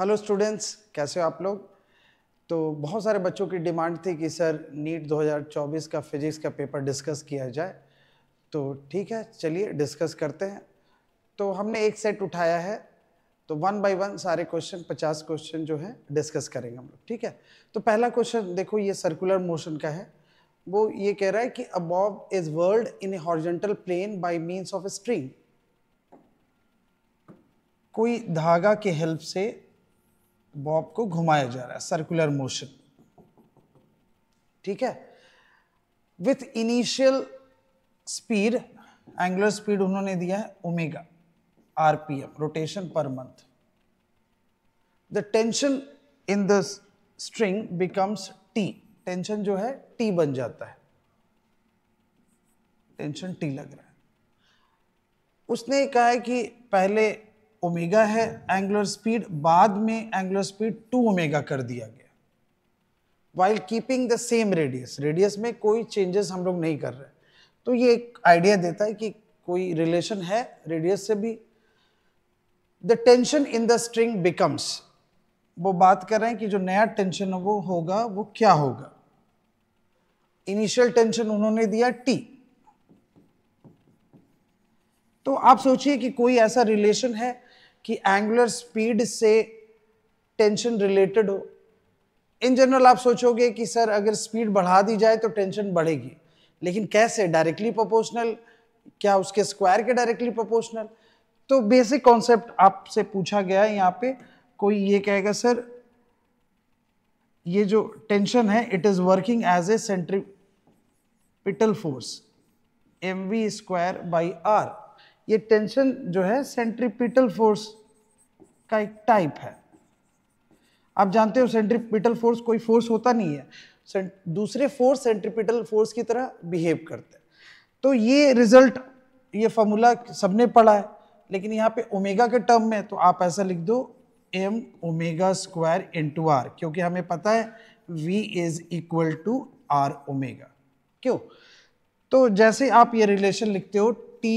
Hello students कैसे हो आप लोग तो बहुत सारे बच्चों की डिमांड थी कि सर नीट 2024 का फिजिक्स का पेपर डिस्कस किया जाए तो ठीक है चलिए डिस्कस करते हैं तो हमने एक सेट उठाया है तो वन बाय वन सारे क्वेश्चन 50 क्वेश्चन जो है डिस्कस करेंगे हम लोग ठीक है तो पहला क्वेश्चन देखो ये सर्कुलर मोशन का है वो ये कह रहा है कि a bob is whirled in a horizontal plane by means of a string कोई धागा के हेल्प से बॉब को घुमाया जा रहा है सर्कुलर मोशन ठीक है with initial speed angular speed उन्होंने दिया है omega rpm rotation per month the tension in the string becomes T tension जो है टी बन जाता है टेंशन टी लग रहा है उसने कहा है कि पहले ओमेगा है एंगुलर स्पीड बाद में एंगुलर स्पीड टू ओमेगा कर दिया गया while keeping the same radius radius में कोई चेंजेस हम लोग नहीं कर रहे तो ये एक आइडिया देता है कि कोई रिलेशन है रेडियस से भी the tension in the string becomes वो बात कर रहे हैं कि जो नया टेंशन वो होगा वो क्या होगा इनिशियल टेंशन उन्होंने दिया टी तो आप सोचिए कि कोई ऐसा रिलेशन है कि एंगुलर स्पीड से टेंशन रिलेटेड हो इन जनरल आप सोचोगे कि सर अगर स्पीड बढ़ा दी जाए तो टेंशन बढ़ेगी लेकिन कैसे डायरेक्टली प्रोपोर्शनल क्या उसके स्क्वायर के डायरेक्टली प्रोपोर्शनल तो बेसिक कॉन्सेप्ट आपसे पूछा गया है यहाँ पे कोई ये कहेगा सर ये जो टेंशन है it is working as a centripetal force M V square by R ये टेंशन जो है सेंट्रीपिटल फोर्स का एक टाइप है आप जानते हो सेंट्रीपिटल फोर्स कोई फोर्स होता नहीं है दूसरे फोर्स सेंट्रीपिटल फोर्स की तरह बिहेव करते हैं तो ये रिजल्ट ये फॉर्मूला सबने पढ़ा है लेकिन यहाँ पे ओमेगा के टर्म में तो आप ऐसा लिख दो M omega square into R क्योंकि हमें पता है V is equal to R omega क्यों तो जैसे आप ये रिलेशन लिखते हो T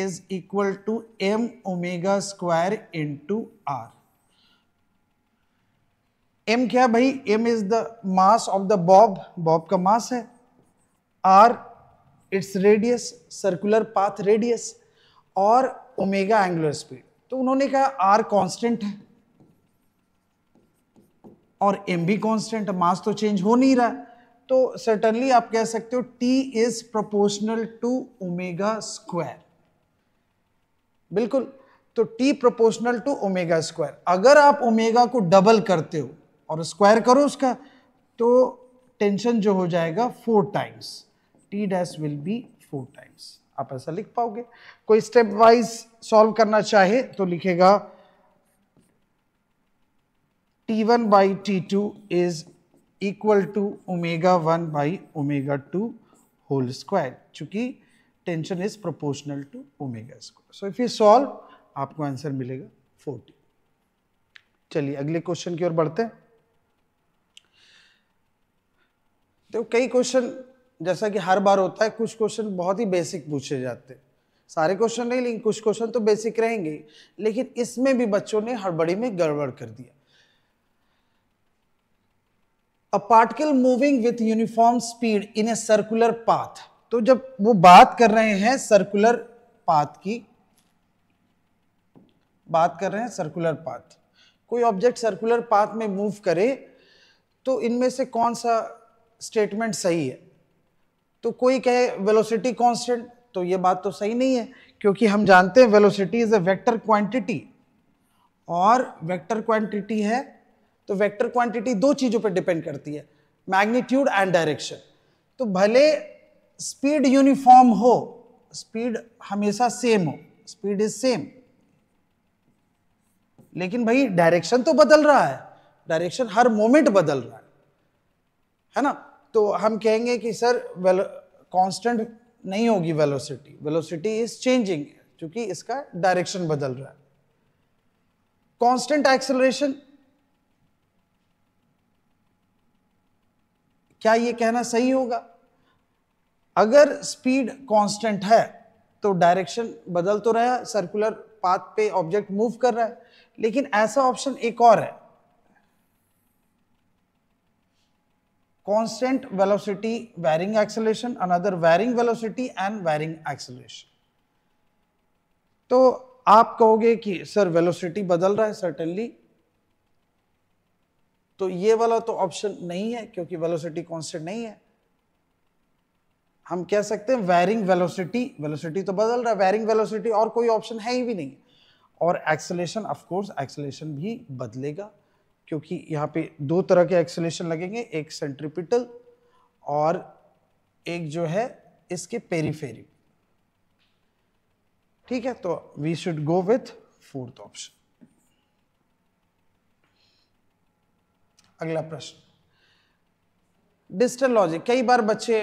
is equal to M omega square into R M क्या भाई M is the mass of the bob bob का मास है R it's radius circular path radius और ओमेगा एंगुलर स्पीड तो उन्होंने कहा आर कॉन्स्टेंट है और एम भी कांस्टेंट मास तो चेंज हो नहीं रहा तो सर्टनली आप कह सकते हो T is proportional to omega square बिल्कुल तो T proportional to omega square अगर आप ओमेगा को डबल करते हो और स्क्वायर करो उसका तो टेंशन जो हो जाएगा four times T dash will be four times आप ऐसा लिख पाओगे कोई स्टेप वाइज सॉल्व करना चाहे तो लिखेगा T one by T two is equal to omega one by omega two whole square चूंकि tension is proportional to omega square so if you solve आपको आंसर मिलेगा 40 चलिए अगले क्वेश्चन की ओर बढ़ते हैं तो कई क्वेश्चन जैसा कि हर बार होता है कुछ क्वेश्चन बहुत ही बेसिक पूछे जाते हैं सारे क्वेश्चन नहीं लेकिन कुछ क्वेश्चन तो बेसिक रहेंगे लेकिन इसमें भी बच्चों ने हड़बड़ी में गड़बड़ कर दिया a particle moving with uniform speed in a circular path तो जब वो बात कर रहे हैं सर्कुलर पाथ की बात कर रहे हैं सर्कुलर पाथ कोई ऑब्जेक्ट सर्कुलर पाथ में मूव करे तो इनमें से कौन सा स्टेटमेंट सही है तो कोई कहे वेलोसिटी कांस्टेंट तो ये बात तो सही नहीं है क्योंकि हम जानते हैं velocity is a vector quantity और वेक्टर क्वांटिटी है तो वेक्टर क्वांटिटी दो चीज़ों पर डिपेंड करती है मैग्नीट्यूड एंड डायरेक्शन तो भले स्पीड यूनिफॉर्म हो स्पीड हमेशा सेम हो स्पीड इज सेम लेकिन भाई डायरेक्शन तो बदल रहा है डायरेक्शन हर मोमेंट बदल रहा है है ना तो हम कहेंगे कि सर कॉन्स्टेंट नहीं होगी वेलोसिटी वेलोसिटी इज चेंजिंग क्योंकि इसका डायरेक्शन बदल रहा है कॉन्स्टेंट एक्सेलरेशन क्या ये कहना सही होगा अगर स्पीड कांस्टेंट है तो डायरेक्शन बदल तो रहा है सर्कुलर पाथ पे ऑब्जेक्ट मूव कर रहा है लेकिन ऐसा ऑप्शन एक और है constant velocity varying acceleration another varying velocity and varying acceleration तो आप कहोगे कि सर वेलोसिटी बदल रहा है सर्टेनली तो ये वाला तो ऑप्शन नहीं है क्योंकि वेलोसिटी कांस्टेंट नहीं है हम कह सकते हैं वेरिंग वेलोसिटी वेलोसिटी तो बदल रहा है वेरिंग वेलोसिटी और कोई ऑप्शन है ही भी नहीं और एक्सलेशन ऑफकोर्स एक्सलेशन भी बदलेगा क्योंकि यहाँ पे दो तरह के एक्सलेशन लगेंगे एक सेंट्रिपिटल और एक जो है इसके पेरीफेरी ठीक है तो we should go with fourth option अगला प्रश्न डिजिटल लॉजिक कई बार बच्चे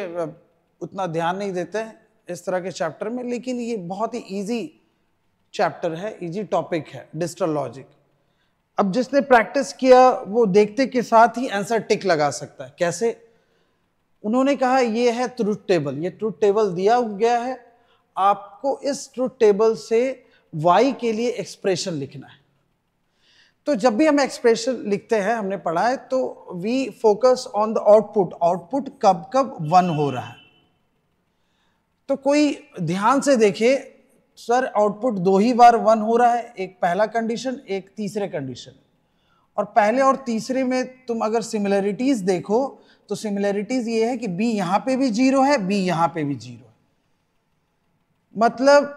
उतना ध्यान नहीं देते हैं इस तरह के चैप्टर में लेकिन ये बहुत ही ईजी चैप्टर है इजी टॉपिक है डिजिटल लॉजिक अब जिसने प्रैक्टिस किया वो देखते के साथ ही आंसर टिक लगा सकता है कैसे उन्होंने कहा ये है ट्रूथ टेबल ये ट्रूथ टेबल दिया गया है आपको इस ट्रूथ टेबल से वाई के लिए एक्सप्रेशन लिखना है तो जब भी हम एक्सप्रेशन लिखते हैं हमने पढ़ा है तो we focus on the output output कब कब वन हो रहा है तो कोई ध्यान से देखे सर आउटपुट दो ही बार वन हो रहा है एक पहला कंडीशन एक तीसरे कंडीशन और पहले और तीसरे में तुम अगर सिमिलरिटीज देखो तो सिमिलरिटीज ये है कि बी यहां पे भी जीरो है बी यहां पे भी जीरो है मतलब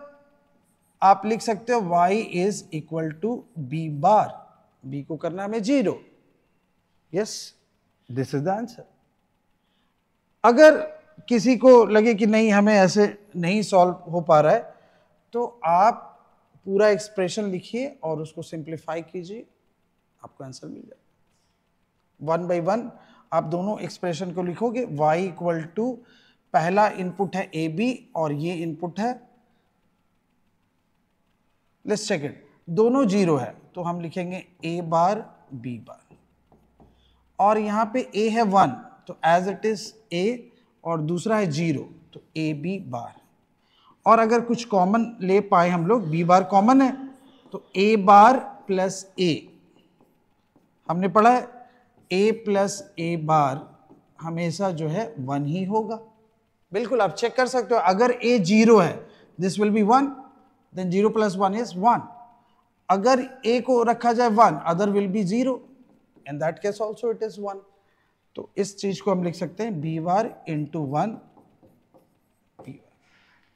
आप लिख सकते हो Y is equal to B bar B को करना हमें zero yes this is the answer अगर किसी को लगे कि नहीं हमें ऐसे नहीं सॉल्व हो पा रहा है तो आप पूरा एक्सप्रेशन लिखिए और उसको सिंप्लीफाई कीजिए आपको आंसर मिल जाएगा वन बाई वन आप दोनों एक्सप्रेशन को लिखोगे y इक्वल टू पहला इनपुट है ए बी और ये इनपुट है लेट्स चेक इट दोनों जीरो है तो हम लिखेंगे ए बार बी बार और यहाँ पे ए है वन तो एज इट इज ए और दूसरा है जीरो तो ए बी बार और अगर कुछ कॉमन ले पाए हम लोग बी बार कॉमन है तो ए बार प्लस ए हमने पढ़ा है ए प्लस ए बार हमेशा जो है वन ही होगा बिल्कुल आप चेक कर सकते हो अगर ए जीरो है this will be one then zero plus one is one अगर ए को रखा जाए one other will be zero and that case also it is one तो इस चीज को हम लिख सकते हैं बी वार इंटू वन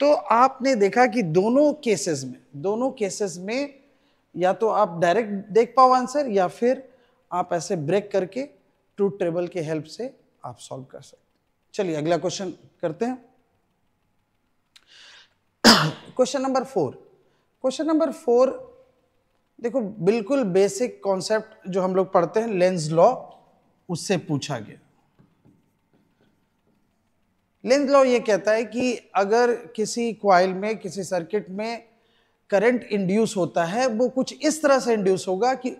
तो आपने देखा कि दोनों केसेस में दोनों केसेस में या तो आप डायरेक्ट देख पाओ आंसर या फिर आप ऐसे ब्रेक करके ट्रूथ टेबल के हेल्प से आप सॉल्व कर सकते चलिए अगला क्वेश्चन करते हैं question number four question number four देखो बिल्कुल बेसिक कॉन्सेप्ट जो हम लोग पढ़ते हैं लेंस लॉ उससे पूछा गया लेंथ लॉ ये कहता है कि अगर किसी क्वाइल में किसी सर्किट में करंट इंड्यूस होता है वो कुछ इस तरह से इंड्यूस होगा कि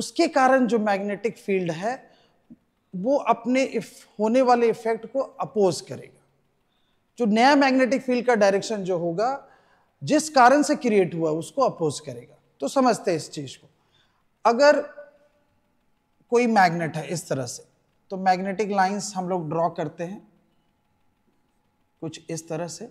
उसके कारण जो मैग्नेटिक फील्ड है वो अपने होने वाले इफेक्ट को अपोज करेगा जो नया मैग्नेटिक फील्ड का डायरेक्शन जो होगा जिस कारण से क्रिएट हुआ उसको अपोज करेगा तो समझते हैं इस चीज को अगर कोई मैग्नेट है इस तरह से तो मैग्नेटिक लाइंस हम लोग ड्रॉ करते हैं कुछ इस तरह से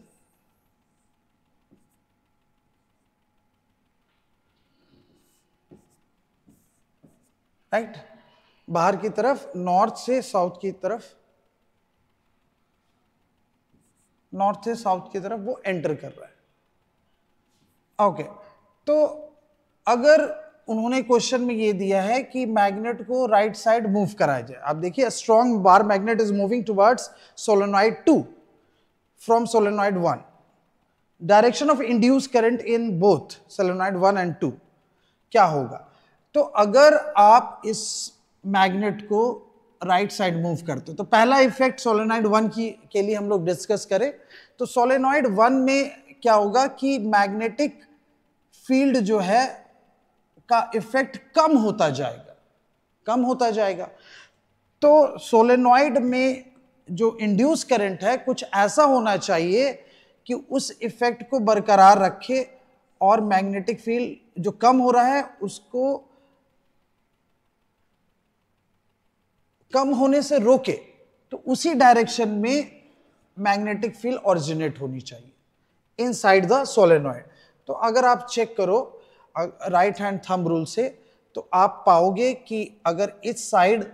राइट बाहर की तरफ नॉर्थ से साउथ की तरफ नॉर्थ से साउथ की तरफ वो एंटर कर रहा है ओके okay. तो अगर उन्होंने क्वेश्चन में ये दिया है कि मैग्नेट को राइट साइड मूव कराया जाए आप देखिए strong bar magnet is moving towards solenoid two from solenoid one direction of induce current in both solenoid one and two क्या होगा तो अगर आप इस मैग्नेट को राइट साइड मूव करते हो तो पहला इफेक्ट सोलेनॉइड वन की के लिए हम लोग डिस्कस करें तो सोलेनॉइड वन में क्या होगा कि मैग्नेटिक फील्ड जो है का इफेक्ट कम होता जाएगा कम होता जाएगा तो सोलेनॉइड में जो इंड्यूस करंट है कुछ ऐसा होना चाहिए कि उस इफेक्ट को बरकरार रखे और मैग्नेटिक फील्ड जो कम हो रहा है उसको कम होने से रोके तो उसी डायरेक्शन में मैग्नेटिक फील्ड ऑरिजिनेट होनी चाहिए इनसाइड द सोलेनॉइड तो अगर आप चेक करो राइट हैंड थंब रूल से तो आप पाओगे कि अगर इस साइड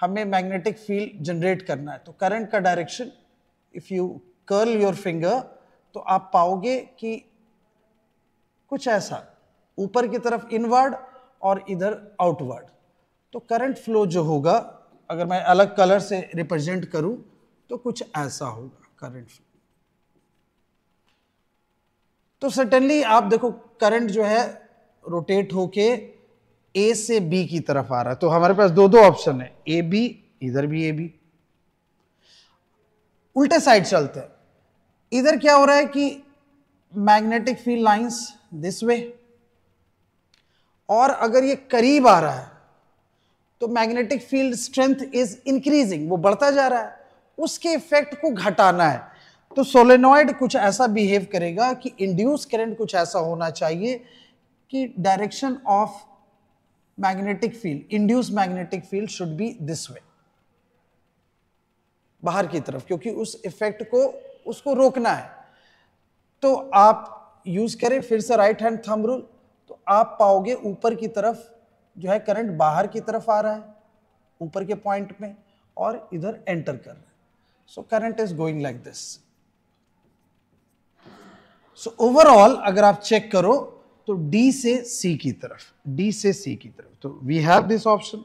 हमें मैग्नेटिक फील्ड जनरेट करना है तो करंट का direction if you curl your finger तो आप पाओगे कि कुछ ऐसा ऊपर की तरफ इनवर्ड और इधर आउटवर्ड तो करंट फ्लो जो होगा अगर मैं अलग कलर से रिप्रेजेंट करूं तो कुछ ऐसा होगा करंट फ्लो तो सडनली आप देखो करंट जो है रोटेट होके ए से बी की तरफ आ रहा है तो हमारे पास दो दो ऑप्शन है ए बी इधर भी ए बी उल्टे साइड चलते हैं इधर क्या हो रहा है कि magnetic field lines this way और अगर ये करीब आ रहा है तो magnetic field strength is increasing वो बढ़ता जा रहा है उसके इफेक्ट को घटाना है तो सोलेनॉइड कुछ ऐसा बिहेव करेगा कि इंड्यूस करंट कुछ ऐसा होना चाहिए कि direction of magnetic field induce magnetic field should be this way बाहर की तरफ क्योंकि उस इफेक्ट को उसको रोकना है तो आप यूज करें फिर से राइट हैंड थंब रूल तो आप पाओगे ऊपर की तरफ जो है करंट बाहर की तरफ आ रहा है ऊपर के पॉइंट में और इधर एंटर कर रहा है so current is going like this so so, overall अगर आप चेक करो तो डी से सी की तरफ डी से सी की तरफ तो we have this option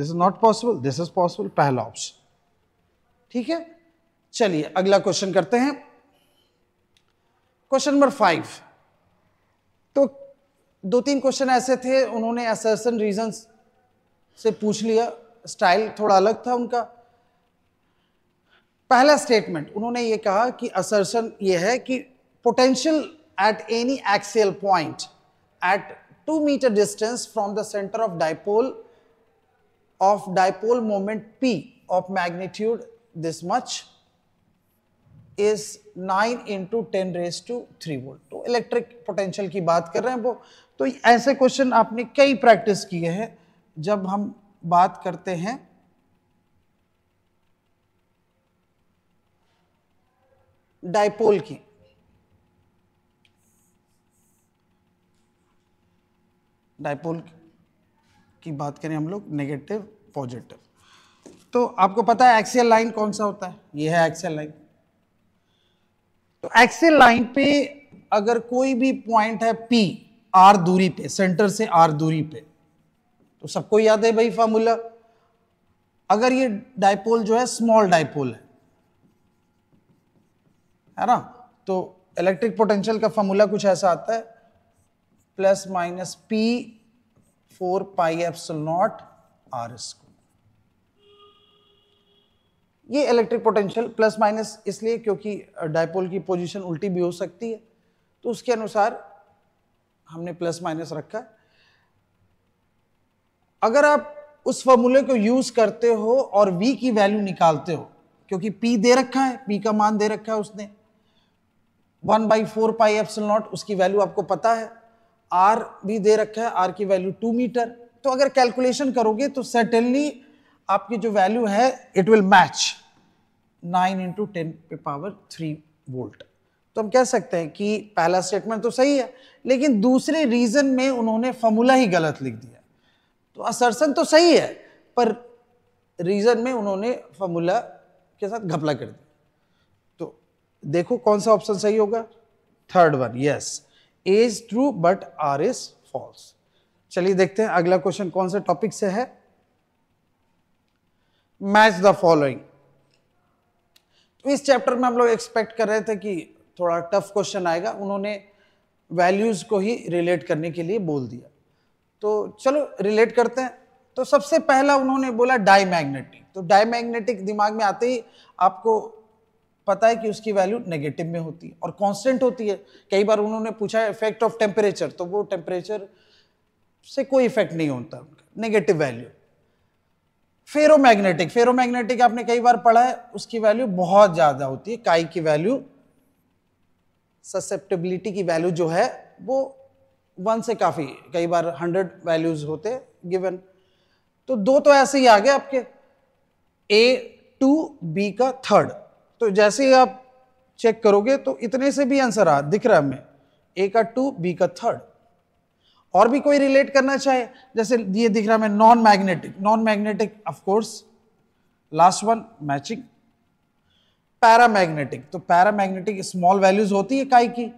this is not possible this is possible पहला ऑप्शन ठीक है चलिए अगला क्वेश्चन करते हैं क्वेश्चन नंबर फाइव तो दो तीन क्वेश्चन ऐसे थे उन्होंने असर्सन रीजंस से पूछ लिया स्टाइल थोड़ा अलग था उनका पहला स्टेटमेंट उन्होंने ये कहा कि असर्सन ये है कि potential at any axial point at 2 meter distance from the center of dipole of dipole moment P of magnitude this much is 9 into 10 raised to 3 volt So electric potential ki baat kar rahe hain wo. To aise question aapne kai practice kiye hain jab hum baat karte hain dipole ki. Dipole की बात करें हम लोग negative positive तो आपको पता है axial line कौन सा होता है ये है एक्सियल लाइन तो एक्सियल लाइन पे अगर कोई भी पॉइंट है पी आर दूरी पे सेंटर से आर दूरी पे तो सबको याद है भाई फार्मूला अगर ये डायपोल जो है स्मॉल डायपोल है है ना तो इलेक्ट्रिक पोटेंशियल का फॉर्मूला कुछ ऐसा आता है plus minus P four pi epsilon naught R square ये इलेक्ट्रिक पोटेंशियल प्लस माइनस इसलिए क्योंकि डायपोल की पोजीशन उल्टी भी हो सकती है तो उसके अनुसार हमने प्लस माइनस रखा अगर आप उस फॉर्मूले को यूज करते हो और v की वैल्यू निकालते हो क्योंकि p दे रखा है p का मान दे रखा है उसने one by four pi epsilon naught उसकी वैल्यू आपको पता है आर भी दे रखा है आर की वैल्यू टू मीटर तो अगर कैलकुलेशन करोगे तो सर्टेनली आपकी जो वैल्यू है it will match nine into ten पे पावर थ्री वोल्ट तो हम कह सकते हैं कि पहला स्टेटमेंट तो सही है लेकिन दूसरे रीजन में उन्होंने फॉर्मूला ही गलत लिख दिया तो असरसन तो सही है पर रीजन में उन्होंने फॉर्मूला के साथ घपला कर दिया तो देखो कौन सा ऑप्शन सही होगा third one yes A is true but R is false चलिए देखते हैं अगला क्वेश्चन कौन से टॉपिक से है मैच द फॉलोइंग इस चैप्टर में हम लोग एक्सपेक्ट कर रहे थे कि थोड़ा टफ क्वेश्चन आएगा उन्होंने वैल्यूज़ को ही रिलेट करने के लिए बोल दिया तो चलो रिलेट करते हैं तो सबसे पहला उन्होंने बोला डाई मैग्नेटिक तो डाई मैग्नेटिक दिमाग में आते ही आपको पता है कि उसकी वैल्यू नेगेटिव में होती है और कांस्टेंट होती है कई बार उन्होंने पूछा इफेक्ट ऑफ टेम्परेचर तो वो टेम्परेचर से कोई इफेक्ट नहीं होता नेगेटिव वैल्यू फेरोमैग्नेटिक फेरोमैग्नेटिक आपने कई बार पढ़ा है उसकी वैल्यू बहुत ज़्यादा होती है काई की वैल्यू ससेप्टेबिलिटी की वैल्यू जो है वो वन से काफ़ी कई बार हंड्रेड वैल्यूज होते गिवन तो दो तो ऐसे ही आ गए आपके ए टू बी का थर्ड तो जैसे ही आप चेक करोगे तो इतने से भी आंसर आ दिख रहा है हमें ए का टू बी का थर्ड और भी कोई रिलेट करना चाहे जैसे ये दिख रहा है हमें non magnetic non magnetic of course last one matching paramagnetic तो पैरा मैग्नेटिक स्मॉल वैल्यूज होती है काई की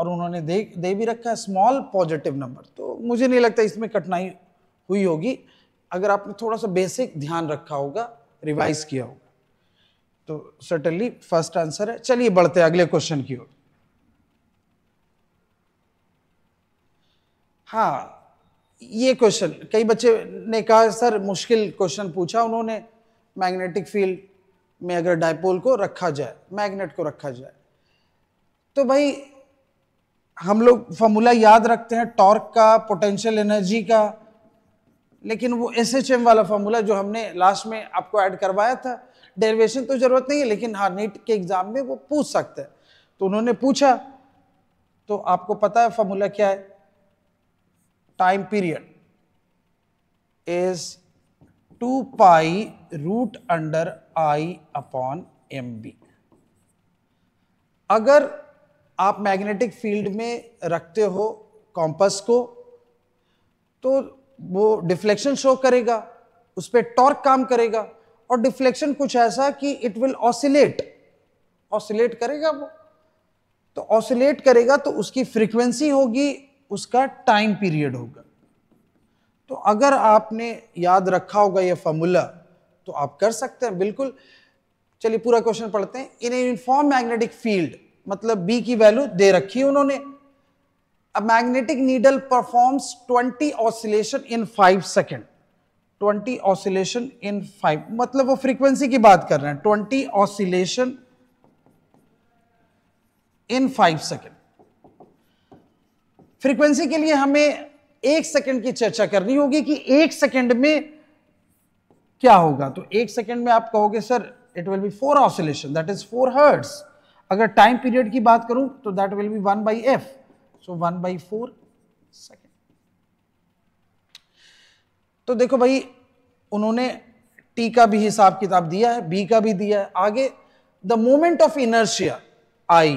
और उन्होंने दे दे भी रखा है स्मॉल पॉजिटिव नंबर तो मुझे नहीं लगता इसमें कठिनाई हुई होगी अगर आपने थोड़ा सा बेसिक ध्यान रखा होगा रिवाइज किया होगा तो सर्टनली फर्स्ट आंसर है चलिए बढ़ते हैं अगले क्वेश्चन की ओर हाँ ये क्वेश्चन कई बच्चे ने कहा सर मुश्किल क्वेश्चन पूछा उन्होंने मैग्नेटिक फील्ड में अगर डायपोल को रखा जाए मैग्नेट को रखा जाए तो भाई हम लोग फॉर्मूला याद रखते हैं टॉर्क का पोटेंशियल एनर्जी का लेकिन वो एस वाला फॉर्मूला जो हमने लास्ट में आपको ऐड करवाया था डेरिवेशन तो ज़रूरत नहीं है लेकिन हाँ नीट के एग्ज़ाम में वो पूछ सकते हैं तो उन्होंने पूछा तो आपको पता है फॉर्मूला क्या है time period is two pi root under I upon M B अगर आप मैग्नेटिक फील्ड में रखते हो कॉम्पस को तो वो डिफ्लेक्शन शो करेगा उस पर टॉर्क काम करेगा और डिफ्लेक्शन कुछ ऐसा कि इट विल ऑसिलेट ऑसिलेट करेगा वो तो ऑसिलेट करेगा तो उसकी फ्रीक्वेंसी होगी उसका टाइम पीरियड होगा तो अगर आपने याद रखा होगा यह फॉर्मूला तो आप कर सकते हैं बिल्कुल चलिए पूरा क्वेश्चन पढ़ते हैं इन यूनिफॉर्म मैग्नेटिक फील्ड मतलब बी की वैल्यू दे रखी उन्होंने a magnetic needle performs 20 oscillation in 5 second twenty oscillation in five मतलब वो फ्रीक्वेंसी की बात कर रहे हैं twenty oscillation in five second frequency के लिए हमें एक सेकेंड की चर्चा करनी होगी कि एक सेकेंड में क्या होगा तो एक सेकेंड में आप कहोगे sir it will be four oscillation that is four hertz अगर टाइम पीरियड की बात करूं तो that will be one by F so one by four second तो देखो भाई उन्होंने टी का भी हिसाब किताब दिया है बी का भी दिया है आगे the moment of inertia I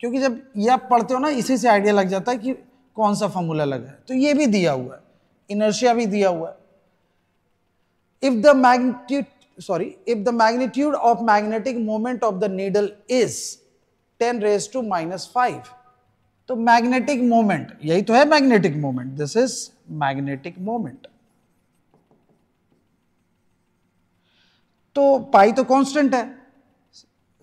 क्योंकि जब ये आप पढ़ते हो ना इसी से आइडिया लग जाता है कि कौन सा फॉर्मूला लगा है तो ये भी दिया हुआ है इनर्शिया भी दिया हुआ है if the magnitude sorry if the magnitude of magnetic moment of the needle is ten raise to minus five तो मैग्नेटिक मोमेंट यही तो है magnetic moment this is magnetic moment तो पाई तो कांस्टेंट है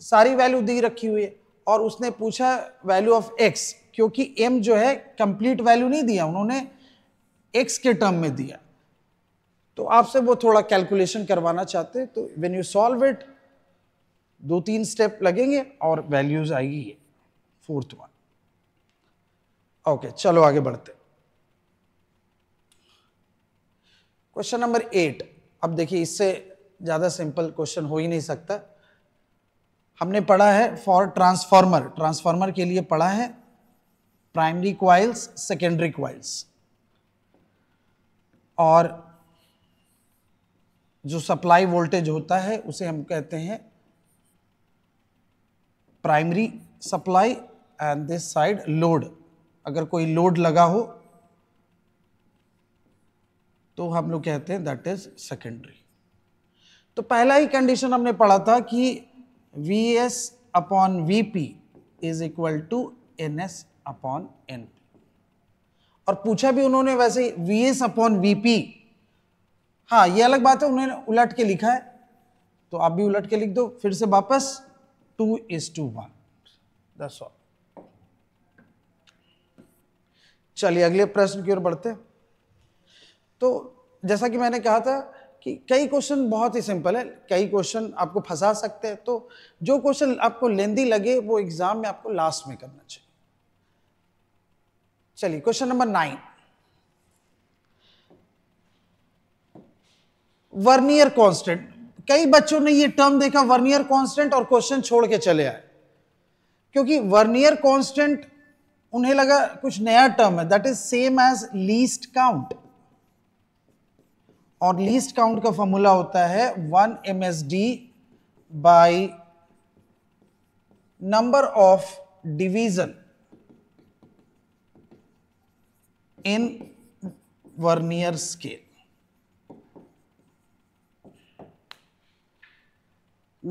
सारी वैल्यू दी रखी हुई है और उसने पूछा वैल्यू ऑफ एक्स क्योंकि एम जो है कंप्लीट वैल्यू नहीं दिया उन्होंने एक्स के टर्म में दिया तो आपसे वो थोड़ा कैलकुलेशन करवाना चाहते तो व्हेन यू सॉल्व इट दो तीन स्टेप लगेंगे और वैल्यूज आएगी ये फोर्थ वन ओके चलो आगे बढ़ते क्वेश्चन नंबर एट अब देखिए इससे ज़्यादा सिंपल क्वेश्चन हो ही नहीं सकता हमने पढ़ा है फॉर ट्रांसफार्मर ट्रांसफार्मर के लिए पढ़ा है प्राइमरी क्वाइल्स सेकेंडरी क्वाइल्स और जो सप्लाई वोल्टेज होता है उसे हम कहते हैं primary supply and this side load अगर कोई लोड लगा हो तो हम लोग कहते हैं दैट इज सेकेंडरी तो पहला ही कंडीशन हमने पढ़ा था कि V S upon V P is equal to N S upon N P और पूछा भी उन्होंने वैसे ही V S upon V P हाँ ये अलग बात है उन्होंने उलट के लिखा है तो आप भी उलट के लिख दो फिर से वापस टू इज टू वन दस चलिए अगले प्रश्न की ओर बढ़ते तो जैसा कि मैंने कहा था कि कई क्वेश्चन बहुत ही सिंपल है कई क्वेश्चन आपको फंसा सकते हैं तो जो क्वेश्चन आपको लेंदी लगे वो एग्जाम में आपको लास्ट में करना चाहिए चलिए question number nine vernier constant कई बच्चों ने ये टर्म देखा वर्नियर कांस्टेंट और क्वेश्चन छोड़ के चले आए क्योंकि वर्नियर कांस्टेंट उन्हें लगा कुछ नया टर्म है that is same as least count और लीस्ट काउंट का फॉर्मूला होता है one M S D by number of division in vernier scale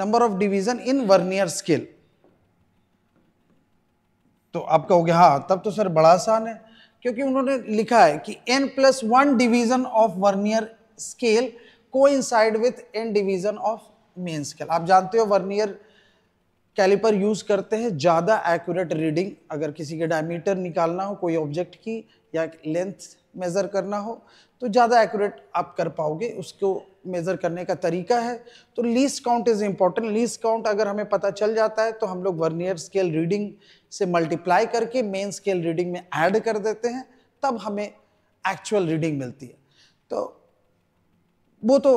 number of division in vernier scale तो आप कहोगे हाँ तब तो सर बड़ा आसान है क्योंकि उन्होंने लिखा है कि N plus one division of vernier scale coincide with N division of main scale आप जानते हो वर्नियर कैलिपर यूज करते हैं ज़्यादा एक्यूरेट रीडिंग अगर किसी के डायमीटर निकालना हो कोई ऑब्जेक्ट की या लेंथ मेज़र करना हो तो ज़्यादा एक्यूरेट आप कर पाओगे उसको मेज़र करने का तरीका है तो least count is important least count अगर हमें पता चल जाता है तो हम लोग वर्नियर स्केल रीडिंग से मल्टीप्लाई करके मेन स्केल रीडिंग में ऐड कर देते हैं तब हमें एक्चुअल रीडिंग मिलती है तो वो तो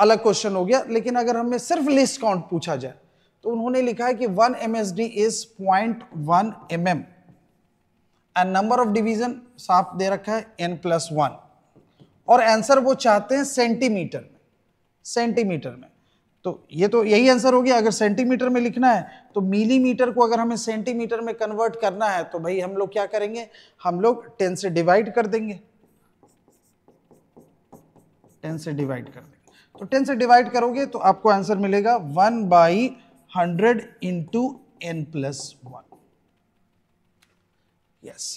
अलग क्वेश्चन हो गया लेकिन अगर हमें सिर्फ लिस्ट काउंट पूछा जाए तो उन्होंने लिखा है कि one M S D is point one M M and number of division साफ दे रखा है एन प्लस वन और आंसर वो चाहते हैं सेंटीमीटर में सेंटीमीटर में तो ये तो यही आंसर हो गया अगर सेंटीमीटर में लिखना है तो मिलीमीटर को अगर हमें सेंटीमीटर में कन्वर्ट करना है तो भाई हम लोग क्या करेंगे हम लोग टेन से डिवाइड कर देंगे टेन से डिवाइड कर देंगे तो टेन से डिवाइड करोगे तो आपको आंसर मिलेगा one by hundred into N plus one yes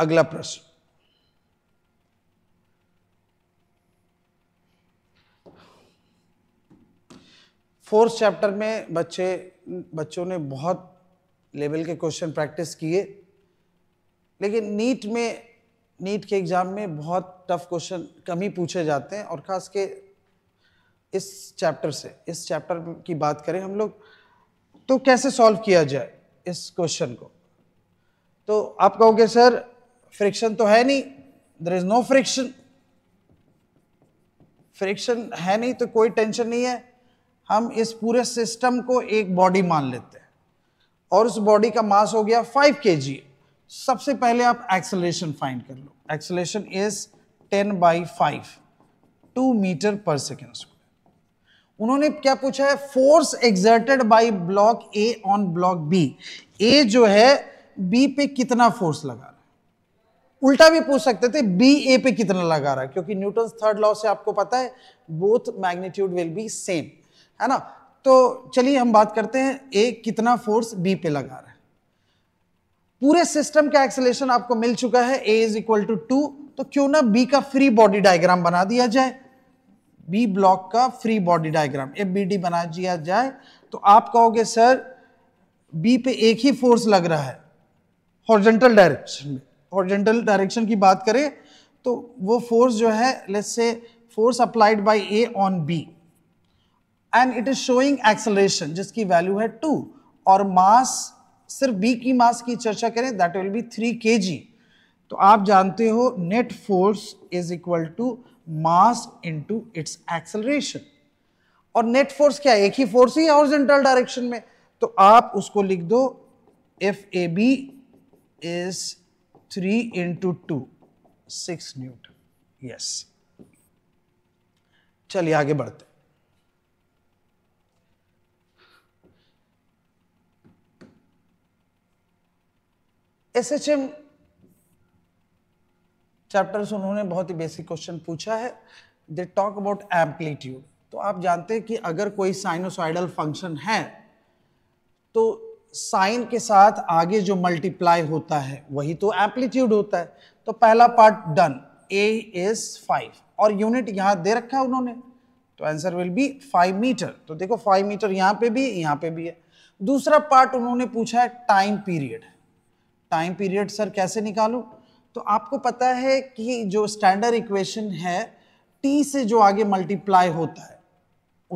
अगला प्रश्न फोर्थ चैप्टर में बच्चे बच्चों ने बहुत लेवल के क्वेश्चन प्रैक्टिस किए लेकिन नीट में नीट के एग्ज़ाम में बहुत टफ क्वेश्चन कम ही पूछे जाते हैं और ख़ास के इस चैप्टर से इस चैप्टर की बात करें हम लोग तो कैसे सॉल्व किया जाए इस क्वेश्चन को तो आप कहोगे सर फ्रिक्शन तो है नहीं there is no friction friction है नहीं तो कोई टेंशन नहीं है हम इस पूरे सिस्टम को एक बॉडी मान लेते हैं और उस बॉडी का मास हो गया फाइव के जी सबसे पहले आप एक्सलेशन फाइंड कर लो acceleration is ten by five two metre per second उन्होंने क्या पूछा है force exerted by block A on block B A जो है बी पे कितना फोर्स लगा रहा है उल्टा भी पूछ सकते थे बी ए पे कितना लगा रहा है क्योंकि न्यूटन थर्ड लॉ से आपको पता है both magnitude will be same है ना तो चलिए हम बात करते हैं ए कितना फोर्स बी पे लगा रहा है पूरे सिस्टम का एक्सेलेशन आपको मिल चुका है A is equal to two तो क्यों ना बी का फ्री बॉडी डायग्राम बना दिया जाए बी ब्लॉक का free body diagram F B D बना दिया जाए तो आप कहोगे सर बी पे एक ही फोर्स लग रहा है हॉर्जेंटल डायरेक्शन में हॉर्जेंटल डायरेक्शन की बात करें तो वो फोर्स जो है let's say force applied by A on B and it is showing acceleration जिसकी वैल्यू है टू और मास सिर्फ बी की मास की चर्चा करें दैट विल बी थ्री के तो आप जानते हो net force is equal to mass into its acceleration और नेट फोर्स क्या एक ही फोर्स ही हॉरिजॉन्टल डायरेक्शन में तो आप उसको लिख दो F A B is three into two six newton yes चलिए आगे बढ़ते एस एच एम चैप्टर से उन्होंने बहुत ही बेसिक क्वेश्चन पूछा है दे टॉक अबाउट एम्पलीट्यूड तो आप जानते हैं कि अगर कोई साइनोसाइडल फंक्शन है तो साइन के साथ आगे जो मल्टीप्लाई होता है वही तो एम्पलीट्यूड होता है तो पहला part done A is five और यूनिट यहाँ दे रखा है उन्होंने तो answer will be five metre तो देखो फाइव मीटर यहाँ पे भी यहाँ पे भी है दूसरा पार्ट उन्होंने पूछा है time period time period sir कैसे निकालूं तो आपको पता है कि जो स्टैंडर्ड इक्वेशन है टी से जो आगे मल्टीप्लाई होता है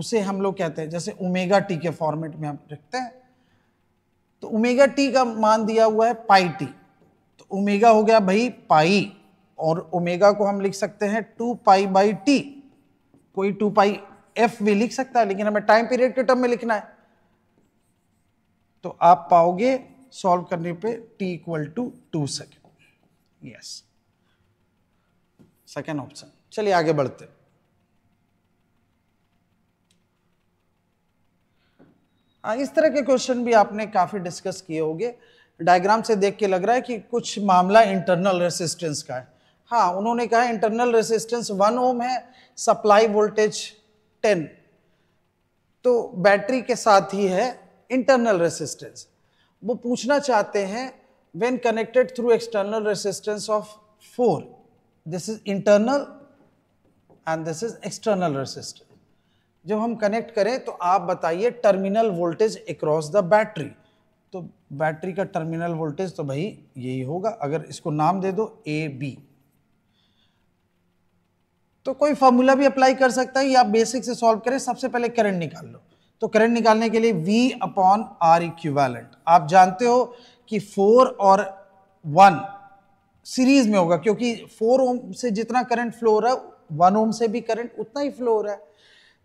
उसे हम लोग कहते हैं जैसे ओमेगा टी के फॉर्मेट में हम रखते हैं तो ओमेगा टी का मान दिया हुआ है पाई टी तो ओमेगा हो गया भाई पाई और ओमेगा को हम लिख सकते हैं टू पाई बाई टी कोई टू पाई एफ भी लिख सकता है लेकिन हमें टाइम पीरियड के टर्म में लिखना है तो आप पाओगे सॉल्व करने पे T equal to two second yes second option चलिए आगे बढ़ते हाँ, इस तरह के क्वेश्चन भी आपने काफी डिस्कस किए होंगे डायग्राम से देख के लग रहा है कि कुछ मामला इंटरनल रेसिस्टेंस का है हाँ उन्होंने कहा इंटरनल रेसिस्टेंस वन ओम है सप्लाई वोल्टेज टेन तो बैटरी के साथ ही है इंटरनल रेसिस्टेंस वो पूछना चाहते हैं when connected through external resistance of four this is internal and this is external resistance जब हम कनेक्ट करें तो आप बताइए terminal voltage across the battery तो बैटरी का टर्मिनल वोल्टेज तो भाई यही होगा अगर इसको नाम दे दो ए बी तो कोई फॉर्मूला भी अप्लाई कर सकता है या बेसिक से सॉल्व करें सबसे पहले करंट निकाल लो तो करंट निकालने के लिए V अपॉन आर इक्विवेलेंट आप जानते हो कि फोर और वन सीरीज में होगा क्योंकि फोर ओम से जितना करंट फ्लो हो रहा है वन ओम से भी करंट उतना ही फ्लो हो रहा है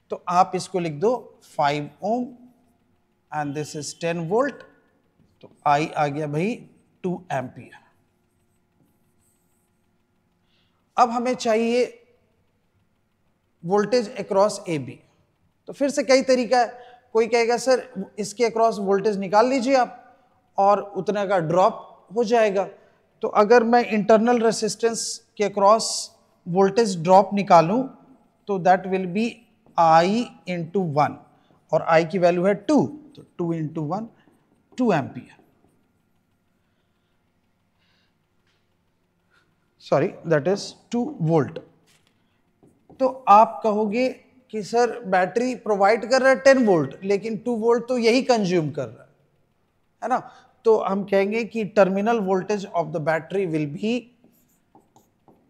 तो आप इसको लिख दो five ohm and this is ten volt तो आई आ गया भाई टू एम्पियर अब हमें चाहिए वोल्टेज अक्रॉस ए बी तो फिर से कई तरीका है कोई कहेगा सर इसके अक्रॉस वोल्टेज निकाल लीजिए आप और उतने का ड्रॉप हो जाएगा तो अगर मैं इंटरनल रेसिस्टेंस के अक्रॉस वोल्टेज ड्रॉप निकालूं तो that will be I into one और आई की वैल्यू है टू तो two into one two ampere sorry that is two volt तो आप कहोगे कि सर बैटरी प्रोवाइड कर रहा है टेन वोल्ट लेकिन टू वोल्ट तो यही कंज्यूम कर रहा है है ना तो हम कहेंगे कि terminal voltage of the battery will be